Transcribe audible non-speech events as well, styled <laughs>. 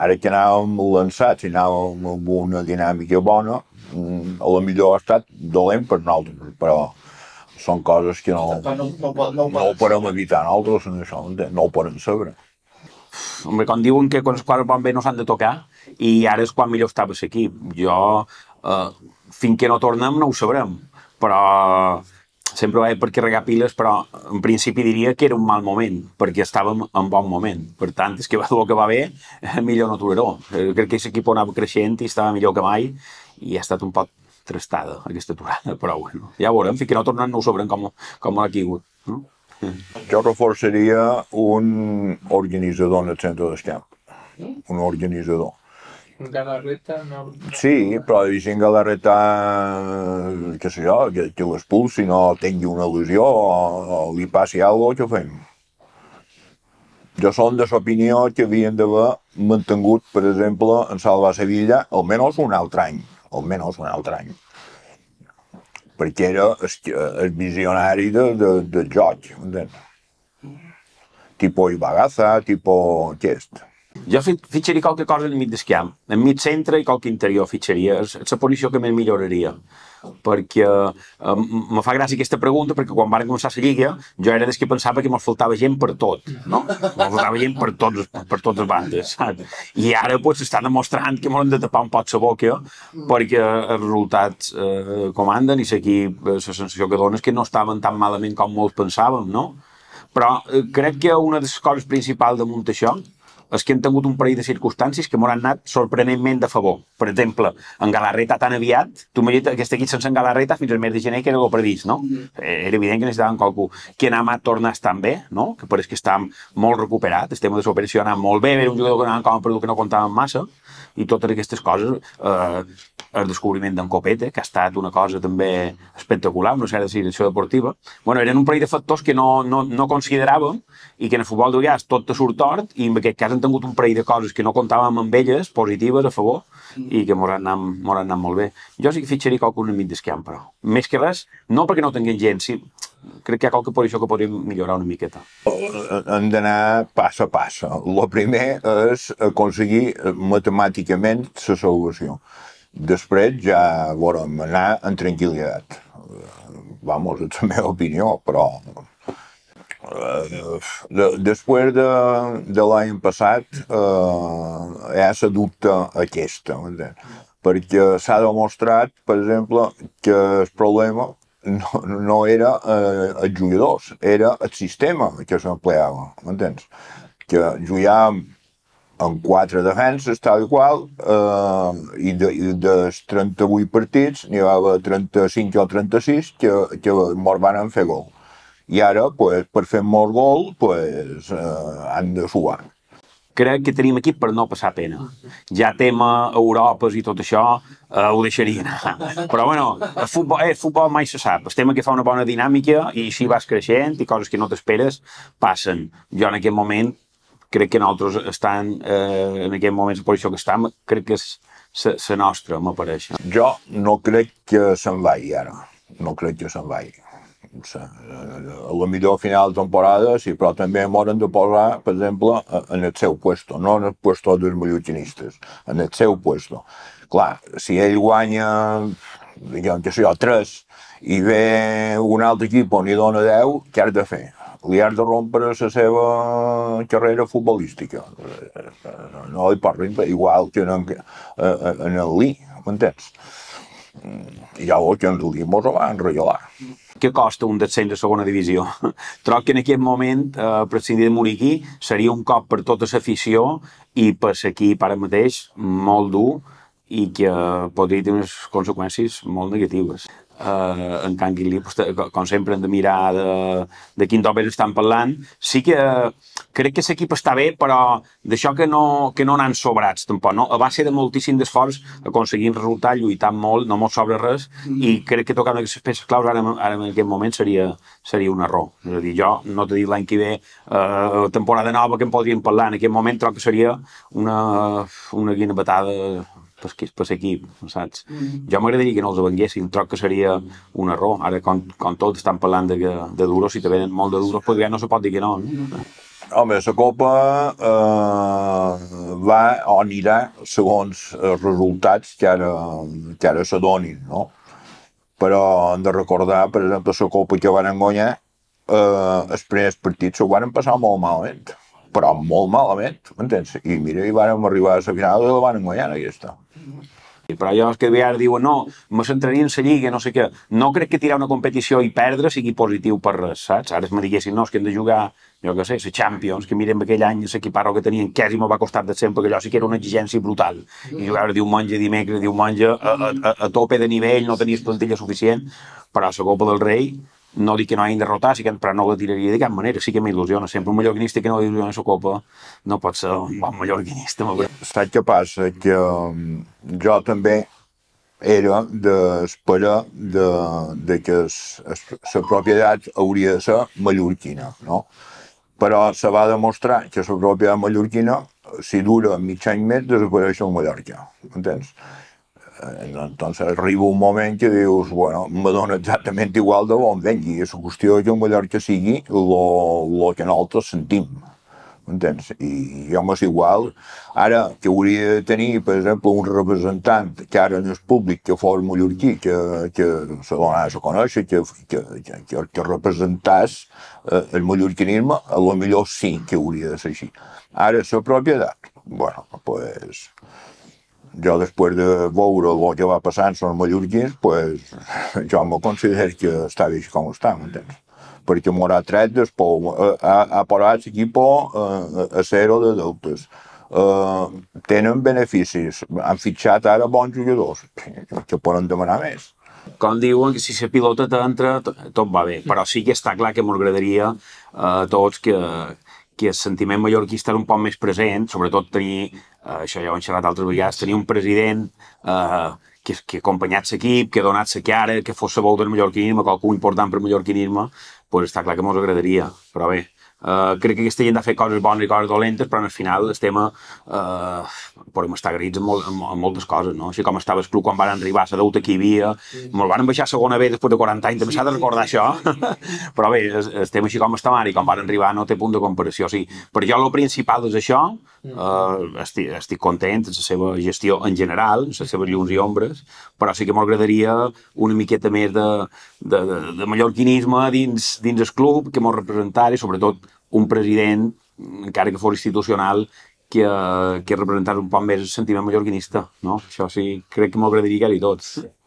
ara que anàvem lançats i anàvem amb una dinàmica bona, mm, a la millor ha estat dolent per nosaltres, però són coses que no, no, no, no, no ho podem evitar nosaltres, això, no ho podem saber. Home, quan diuen que quan les coses van bé no s'han de tocar, i ara és quan millor estaves aquí. Jo, eh, fins que no tornem, no ho sabrem, però sempre va haver per carregar piles, però en principi diria que era un mal moment, perquè estàvem en bon moment. Per tant, és que va dur que va bé, eh, millor no toleró. Eh, crec que on anava creixent i estava millor que mai i ha estat un poc trastada aquesta aturada, <laughs> però bueno, ja veurem, fins que no tornem no ho sabrem com, com l'ha quigut. No? Jo reforçaria un organitzador en el centre d'escamp. un organitzador Galarreta no... Sí, però hi gent Galarreta, què sé jo, que, que l'expulsi, no tingui una il·lusió o, o li passi alguna cosa, què fem? Jo som de l'opinió que havien d'haver mantingut, per exemple, en Salva Sevilla almenys un altre any, almenys un altre any perquè era el, el visionari de, de, de joc, entens? Tipo Ibagaza, tipo aquest. Jo fitxaria qualque cosa mig d'esquiam, en mig centre i qualque interior fitxaria. És, la posició que més milloraria. Perquè eh, me fa gràcia aquesta pregunta, perquè quan van començar la lliga jo era dels que pensava que me faltava gent per tot, no? Me faltava gent per, tots, per totes bandes, saps? I ara pues, s'està demostrant que m'han de tapar un pot la boca perquè els resultats eh, comanden i aquí eh, la sensació que dones que no estaven tan malament com molts pensàvem, no? Però eh, crec que una de les coses principals damunt d'això, és que han tingut un parell de circumstàncies que han anat sorprenentment de favor. Per exemple, en Galarreta tan aviat, tu m'has dit que estic sense en Galarreta fins al mes de gener, que era el previst, no? Mm. Era evident que necessitaven qualcú. Que en Amat torna a estar bé, no? Que pareix que està molt recuperat, el tema de l'operació ha molt bé, era un jugador que anava com a producte que no comptava massa, i totes aquestes coses, eh, el descobriment d'en Copete, que ha estat una cosa també espectacular, no sé si certa això deportiva. bueno, eren un parell de factors que no, no, no consideràvem i que en el futbol d'Urias tot te surt tort i en aquest cas en tingut un parell de coses que no comptàvem amb elles, positives, a favor, mm. i que mos han, anat, molt bé. Jo sí que fitxaria qualcun amic d'esquiam, però. Més que res, no perquè no tinguin gent, sí, crec que hi ha qualque per això que podríem millorar una miqueta. Eh, hem d'anar pas a pas. El primer és aconseguir eh, matemàticament la solució. Després ja veurem anar en tranquil·litat. Eh, vamos, és la meva opinió, però Eh, de, després de, de l'any passat eh, ja dubte aquesta, eh, perquè s'ha demostrat, per exemple, que el problema no, no era eh, els jugadors, era el sistema que s'empleava, m'entens? Que jugàvem en quatre defenses, tal i qual, eh, i, de, dels 38 partits n'hi va haver 35 o 36 que, que mor van fer gol. I ara, pues, per fer molt gol, pues, eh, han de suar. Crec que tenim equip per no passar pena. Ja tema Europes i tot això eh, ho deixaria anar. Però bueno, el futbol, eh, el futbol mai se sap. El tema que fa una bona dinàmica i si vas creixent i coses que no t'esperes passen. Jo en aquest moment crec que nosaltres estan, eh, en aquest moment, la posició que estem, crec que és la nostra, m'apareix. Jo no crec que se'n vagi ara, no crec que se'n vagi a eh, la millor final de temporada, sí, però també m'han de posar, per exemple, en el seu puesto, no en el puesto dels mallotinistes, en el seu puesto. Clar, si ell guanya, diguem, que sigui jo, 3, i ve un altre equip on li dona 10, què has de fer? Li has de rompre la seva carrera futbolística. Eh, eh, no li parlin igual que en, en el Lee, m'entens? i llavors que ens ho diu mos ho va enrotllar. Què costa un descens de segona divisió? <laughs> Troc que en aquest moment, eh, prescindir de Muriquí, seria un cop per tota l'afició i per l'equip ara mateix molt dur i que podria tenir unes conseqüències molt negatives. Eh, en canvi, com sempre, hem de mirar de, de quin top estan parlant. Sí que eh, crec que l'equip està bé, però d'això que no, que no n'han sobrats, tampoc, no? A base de moltíssim d'esforç, aconseguint resultat, lluitant molt, no mos sobra res, mm. i crec que tocant aquestes peces claus ara, ara en aquest moment seria, seria un error. És a dir, jo no t'he dit l'any que ve eh, temporada nova que em podríem parlar, en aquest moment troc que seria una, una guina batada per, per l'equip, saps? Mm Jo m'agradaria que no els venguessin, troc que seria un error. Ara, com, com tots estan parlant de, de duros, si te venen molt de duros, podria no se pot dir que no. no? Mm Home, la Copa eh, va o anirà segons els resultats que ara, que ara se donin, no? Però hem de recordar, per exemple, la Copa que van guanyar, eh, els primers partits ho van passar molt malament, però molt malament, m'entens? I mira, i van arribar a la final i la van guanyar, està. Però allò que ara diuen, no, me centraria en la Lliga, no sé què. No crec que tirar una competició i perdre sigui positiu per res, saps? Ara es me diguessin, no, és que hem de jugar jo què sé, la Champions, que mirem aquell any l'equiparro que tenien, quasi m'ho va costar de sempre, que allò sí que era una exigència brutal. I diu monja dimecres, diu a, a, a, a tope de nivell, no tenies plantilla suficient, però a la Copa del Rei no dic que no hagin de rotar, sí que, però no la tiraria de cap manera, sí que m'il·lusiona. Sempre un mallorquinista que no il·lusiona la copa no pot ser un bon mallorquinista. Saps què passa? Que um, jo també era d'esperar de, de que la propietat hauria de ser mallorquina, no? però se va demostrar que la pròpia mallorquina, si dura mig any més, desapareix el Mallorca, entens? Eh, entonces arriba un moment que dius, bueno, me dona exactament igual de on vengui, és qüestió que el Mallorca sigui el que nosaltres sentim entens? I jo m'és igual. Ara, que hauria de tenir, per exemple, un representant que ara no és públic, que fos mallorquí, que, que se donés a conèixer, que, que, que, que, que representàs eh, el mallorquinisme, a lo millor sí que hauria de ser així. Ara, la propietat, bueno, pues, jo després de veure el que va passant amb els mallorquins, pues, jo me considero que està bé com està, m'entens? porque Moratret despou, ha, eh, ha parat l'equip a, a eh, eh, zero de deutes. Uh, tenen beneficis, han fitxat ara bons jugadors, <laughs> que poden demanar més com diuen, que si la pilota t'entra, tot va bé. Però sí que està clar que m'agradaria a tots que, que el sentiment mallorquí estar un poc més present, sobretot tenir, uh, això ja ho hem xerrat altres vegades, tenir un president eh, que, que ha acompanyat l'equip, que ha donat la cara, que fos la veu del mallorquinisme, qualcú important per al mallorquinisme, pues està clar que ens agradaria, però bé, Uh, crec que aquesta gent ha fer coses bones i coses dolentes, però al final el tema uh, podem estar agraïts en, molt, en, en, moltes coses, no? Així com estava el club quan van arribar, la deuta que hi havia, sí. molt van baixar a segona B després de 40 anys, també s'ha de recordar això, <laughs> però bé, el, tema així com està ara i com van arribar no té punt de comparació, o sigui, per jo el principal és això, uh, mm. eh, estic, estic content de la seva gestió en general, les seves llums i ombres, però sí que m'agradaria una miqueta més de, de, de, de mallorquinisme dins, dins el club, que m'ho representara, sobretot un president, encara que fos institucional, que, eh, que representés un poc més el sentiment mallorquinista, no? Això sí, crec que m'agradaria hi tots. Sí.